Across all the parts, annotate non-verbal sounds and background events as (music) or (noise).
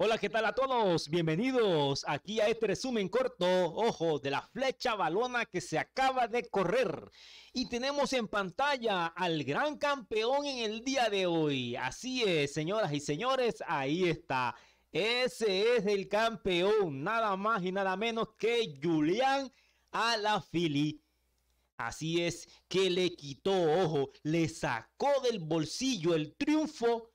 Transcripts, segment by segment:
Hola, ¿qué tal a todos? Bienvenidos aquí a este resumen corto, ojo, de la flecha balona que se acaba de correr. Y tenemos en pantalla al gran campeón en el día de hoy. Así es, señoras y señores, ahí está. Ese es el campeón, nada más y nada menos que Julián Alafili. Así es, que le quitó, ojo, le sacó del bolsillo el triunfo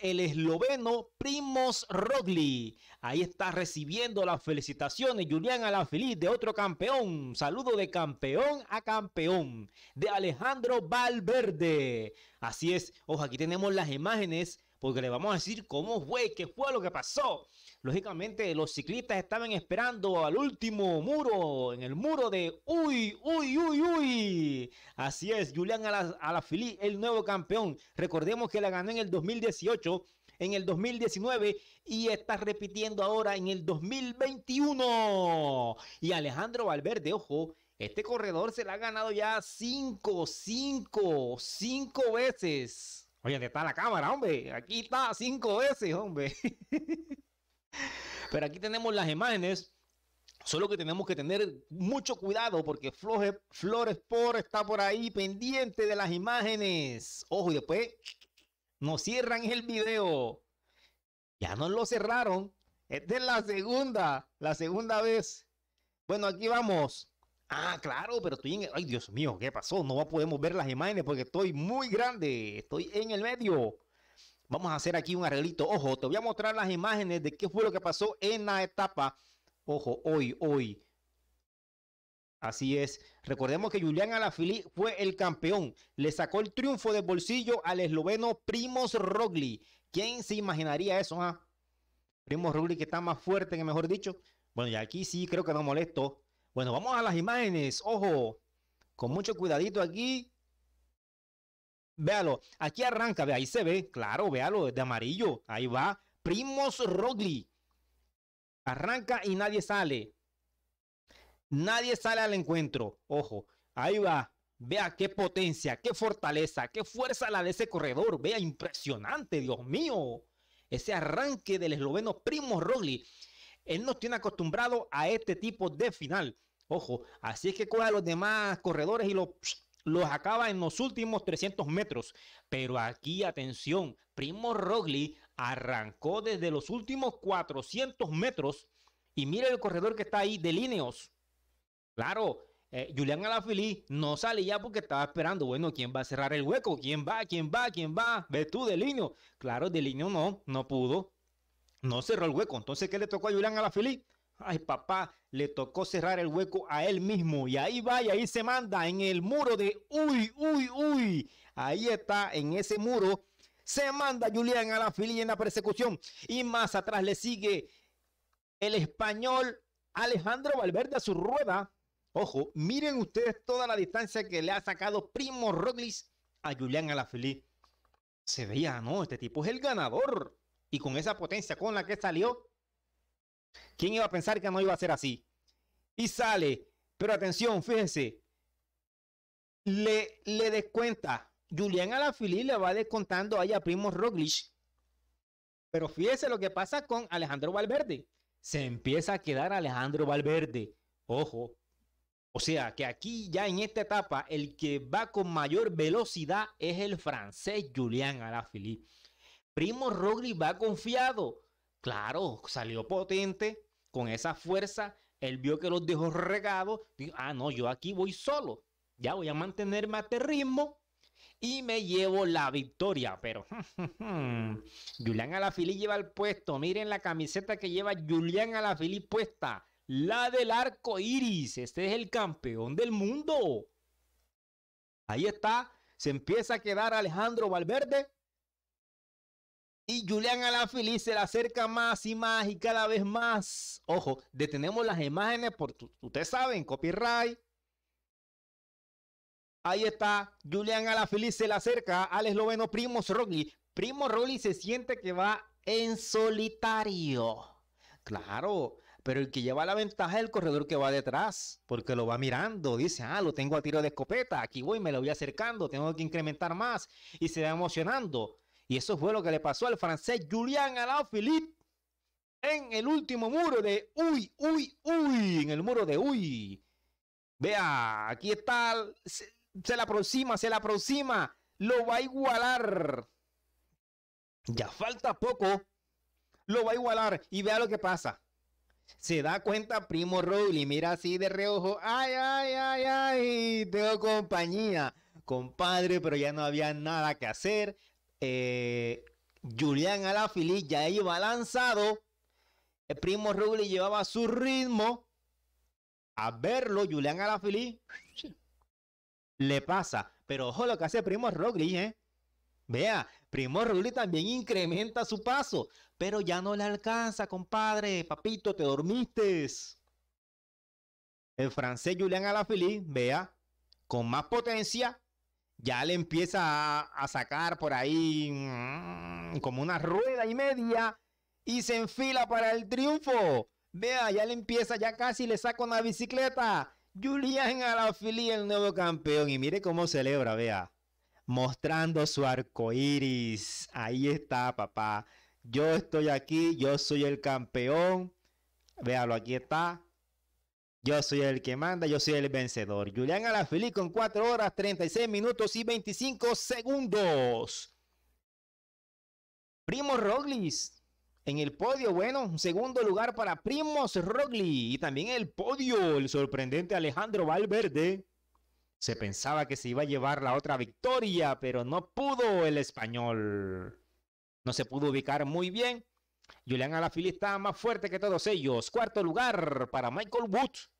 el esloveno Primos Rogli. Ahí está recibiendo las felicitaciones Julián Alaphilippe de otro campeón. Saludo de campeón a campeón de Alejandro Valverde. Así es. Ojo, aquí tenemos las imágenes porque le vamos a decir cómo fue, qué fue lo que pasó. Lógicamente, los ciclistas estaban esperando al último muro, en el muro de uy, uy, uy, uy Así es, Julián Alaphilippe, el nuevo campeón. Recordemos que la ganó en el 2018, en el 2019 y está repitiendo ahora en el 2021. Y Alejandro Valverde, ojo, este corredor se la ha ganado ya cinco, cinco, cinco veces. Oye, ¿dónde está la cámara, hombre? Aquí está cinco veces, hombre. (laughs) Pero aquí tenemos las imágenes Solo que tenemos que tener mucho cuidado porque Flores, Flores Por está por ahí pendiente de las imágenes. Ojo, y después nos cierran el video. Ya nos lo cerraron. Esta es la segunda, la segunda vez. Bueno, aquí vamos. Ah, claro, pero estoy en el... Ay, Dios mío, ¿qué pasó? No podemos ver las imágenes porque estoy muy grande. Estoy en el medio. Vamos a hacer aquí un arreglito. Ojo, te voy a mostrar las imágenes de qué fue lo que pasó en la etapa Ojo, hoy, hoy. Así es. Recordemos que Julián Alafili fue el campeón. Le sacó el triunfo de bolsillo al esloveno Primos Rogli. ¿Quién se imaginaría eso? Ah? primos Rogli que está más fuerte que mejor dicho. Bueno, y aquí sí creo que no molesto. Bueno, vamos a las imágenes. Ojo, con mucho cuidadito aquí. Véalo, aquí arranca, ve, ahí se ve, claro, véalo, de amarillo, ahí va, Primos Rogli. Arranca y nadie sale. Nadie sale al encuentro. Ojo, ahí va. Vea qué potencia, qué fortaleza, qué fuerza la de ese corredor. Vea, impresionante, Dios mío. Ese arranque del esloveno Primo Rogli. Él no tiene acostumbrado a este tipo de final. Ojo, así es que coge a los demás corredores y los los acaba en los últimos 300 metros. Pero aquí, atención, Primo Rogli arrancó desde los últimos 400 metros y mira el corredor que está ahí de líneos. Claro, Julian eh, Julián no sale ya porque estaba esperando, bueno, ¿quién va a cerrar el hueco? ¿Quién va? ¿Quién va? ¿Quién va? Ve tú, Delineo. Claro, Delineo no, no pudo. No cerró el hueco. Entonces, ¿qué le tocó a Julián Alafili? Ay, papá, le tocó cerrar el hueco a él mismo. Y ahí va y ahí se manda en el muro de uy, uy, uy. Ahí está, en ese muro. Se manda Julián a la en la persecución. Y más atrás le sigue el español Alejandro Valverde a su rueda. Ojo, miren ustedes toda la distancia que le ha sacado Primo Roglic a Julián Alaphilippe. Se veía, no, este tipo es el ganador. Y con esa potencia con la que salió, ¿Quién iba a pensar que no iba a ser así? Y sale, pero atención, fíjense, le, le descuenta. Julián Alaphilippe le va descontando ahí a Primo Roglic. Pero fíjese lo que pasa con Alejandro Valverde. Se empieza a quedar Alejandro Valverde. Ojo. O sea que aquí ya en esta etapa el que va con mayor velocidad es el francés Julián Alaphilippe. Primo Roglic va confiado. Claro, salió potente, con esa fuerza, él vio que los dejó regados, dijo, ah, no, yo aquí voy solo, ya voy a mantenerme a este ritmo y me llevo la victoria. Pero (laughs) Julián Alafili lleva el puesto, miren la camiseta que lleva Julián Alafili puesta, la del arco iris, este es el campeón del mundo. Ahí está, se empieza a quedar Alejandro Valverde y Julián Alaphilippe se le acerca más y más y cada vez más. Ojo, detenemos las imágenes por ustedes saben, copyright. Ahí está, Julián Alaphilippe se le acerca al esloveno Primo Rogli Primo Rogli se siente que va en solitario. Claro, pero el que lleva la ventaja es el corredor que va detrás, porque lo va mirando, dice, ah, lo tengo a tiro de escopeta, aquí voy, me lo voy acercando, tengo que incrementar más, y se va emocionando. Y eso fue lo que le pasó al francés Julián Alaphilippe en el último muro de Uy, Uy, Uy, en el muro de Uy. Vea, aquí está, se, le la aproxima, se la aproxima, lo va a igualar. Ya falta poco, lo va a igualar y vea lo que pasa. Se da cuenta Primo Rowley, mira así de reojo, ay, ay, ay, ay, tengo compañía compadre, pero ya no había nada que hacer. Eh, Julián Alaphilippe ya iba lanzado. El primo Rugli llevaba su ritmo. A verlo, Julián Alaphilippe le pasa. Pero ojo lo que hace Primo Rugli. ¿eh? Vea, Primo Rugli también incrementa su paso, pero ya no le alcanza, compadre. Papito, te dormiste. El francés Julián Alaphilippe, vea, con más potencia, ya le empieza a, sacar por ahí mm, como una rueda y media y se enfila para el triunfo. Vea, ya le empieza, ya casi le saca una bicicleta. Julián Alaphilippe, el nuevo campeón. Y mire cómo celebra, vea. Mostrando su arco iris. Ahí está, papá. Yo estoy aquí, yo soy el campeón. Véalo, aquí está. Yo soy el que manda, yo soy el vencedor. Julián Alafili con 4 horas, 36 minutos y 25 segundos. Primo Roglis en el podio, bueno, segundo lugar para Primos Roglis y también el podio, el sorprendente Alejandro Valverde. Se pensaba que se iba a llevar la otra victoria, pero no pudo el español. No se pudo ubicar muy bien. Julián Alafili está más fuerte que todos ellos. Cuarto lugar para Michael Wood.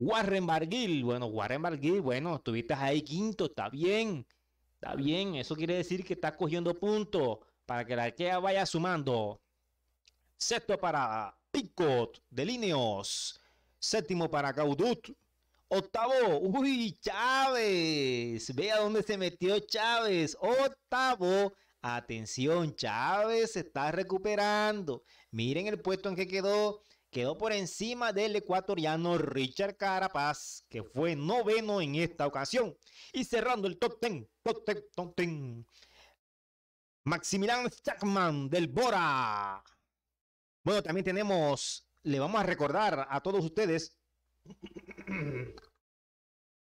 Warren Barguil, bueno, Warren Barguil, bueno, estuviste ahí quinto, está bien, está bien, eso quiere decir que está cogiendo puntos para que la arquea vaya sumando. Sexto para Picot de Líneos, séptimo para Caudut, octavo, uy, Chávez, vea dónde se metió Chávez, octavo, atención, Chávez se está recuperando, miren el puesto en que quedó quedó por encima del ecuatoriano Richard Carapaz, que fue noveno en esta ocasión. Y cerrando el top ten, top ten, top del Bora. Bueno, también tenemos, le vamos a recordar a todos ustedes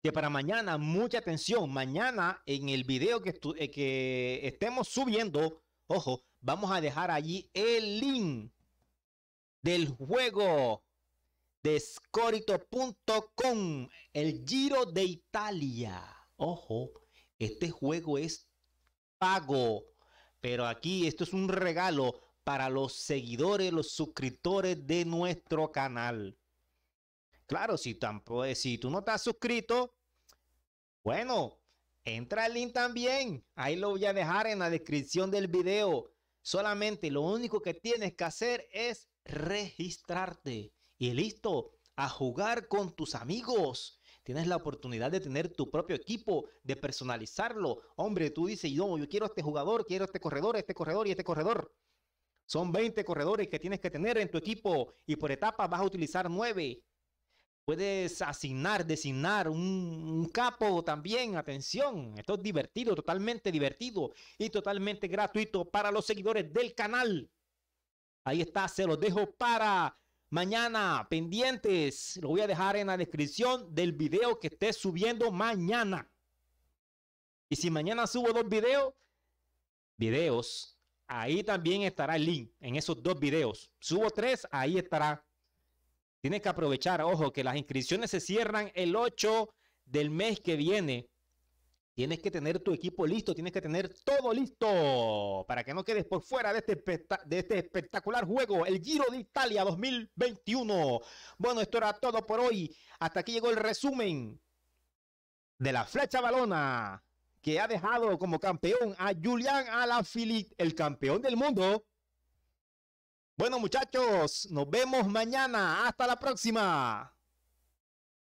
que para mañana, mucha atención, mañana en el video que, eh, que estemos subiendo, ojo, vamos a dejar allí el link del juego de Scorito.com, el Giro de Italia. Ojo, este juego es pago, pero aquí esto es un regalo para los seguidores, los suscriptores de nuestro canal. Claro, si, tampoco, eh, si tú no estás suscrito, bueno, entra el link también. Ahí lo voy a dejar en la descripción del video. Solamente lo único que tienes que hacer es registrarte y listo a jugar con tus amigos. Tienes la oportunidad de tener tu propio equipo, de personalizarlo. Hombre, tú dices, yo, yo quiero este jugador, quiero este corredor, este corredor y este corredor. Son 20 corredores que tienes que tener en tu equipo y por etapa vas a utilizar 9. Puedes asignar, designar un, capo también. Atención, esto es divertido, totalmente divertido y totalmente gratuito para los seguidores del canal. Ahí está, se los dejo para mañana. Pendientes, lo voy a dejar en la descripción del video que esté subiendo mañana. Y si mañana subo dos videos, videos, ahí también estará el link en esos dos videos. Subo tres, ahí estará. Tienes que aprovechar, ojo, que las inscripciones se cierran el 8 del mes que viene. Tienes que tener tu equipo listo, tienes que tener todo listo para que no quedes por fuera de este, este espectacular juego, el Giro de Italia 2021. Bueno, esto era todo por hoy. Hasta aquí llegó el resumen de la flecha balona que ha dejado como campeón a Julián Alaphilippe, el campeón del mundo. Bueno, muchachos, nos vemos mañana. Hasta la próxima.